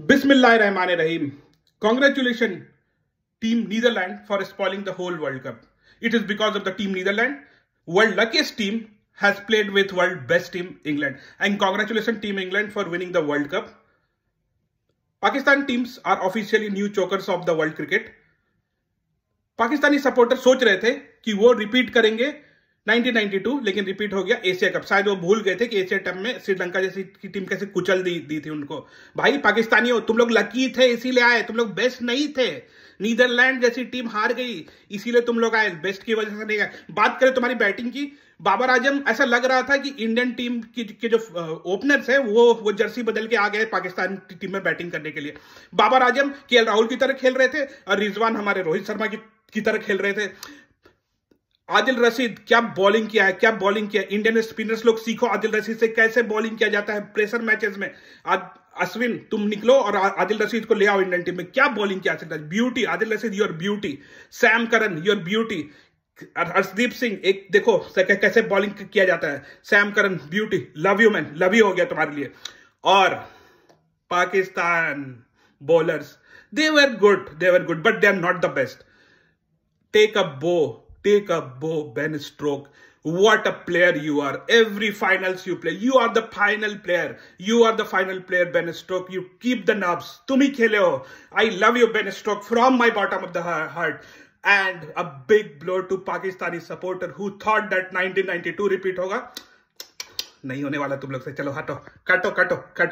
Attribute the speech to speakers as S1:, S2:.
S1: Bismillahirrahmanirrahim. Congratulations, Team Netherlands, for spoiling the whole World Cup. It is because of the Team Netherlands, world luckiest team has played with world best team England. And congratulations, Team England, for winning the World Cup. Pakistan teams are officially new chokers of the world cricket. Pakistani supporters सोच रहे थे कि वो repeat 1992 लेकिन repeat हो गया Asia cup शायद वो भूल गए थे कि एशिया कप में श्रीलंका जैसी की टीम कैसे कुचल दी दी थी उनको भाई पाकिस्तानी हो तुम लोग लकी थे इसीलिए आए तुम लोग बेस्ट नहीं थे नीदरलैंड जैसी टीम हार गई इसीलिए तुम लोग आए बेस्ट की वजह से नहीं आए बात करें तुम्हारी बैटिंग की बाबर आजम ऐसा लग रहा था कि इंडियन टीम की के जो ओपनर्स है वो वो जर्सी बदल के आ गए पाकिस्तान की टीम में बैटिंग करने के लिए बाबर आजम के राहुल की तरह खेल रहे थे और रिजवान हमारे रोहित शर्मा की की तरह खेल रहे थे आदिल रशीद क्या बॉलिंग किया है क्या बॉलिंग किया है इंडियन स्पिनर्स लोग सीखो आदिल रशीद से कैसे बॉलिंग किया जाता है प्रेशर मैचेस में अश्विन तुम निकलो और आदिल रशीद को ले आओ इंडियन टीम में क्या बॉलिंग किया सकता है beauty Adil Rashid your beauty Sam Curran your beauty Harshdeep Singh एक देखो कैसे बॉलिंग किया जाता है Sam Curran beauty love you man love you हो गया तुम्हारे लिए और Pakistan bowlers they were good they were good but they are not the best take a बो Take a bow, Ben Stroke. What a player you are. Every finals you play. You are the final player. You are the final player, Ben Stroke. You keep the knobs. Tum khele ho. I love you, Ben Stroke, from my bottom of the heart. And a big blow to Pakistani supporter who thought that 1992 repeat hoga nahi hone wala tum log se chalo hato kato kato kato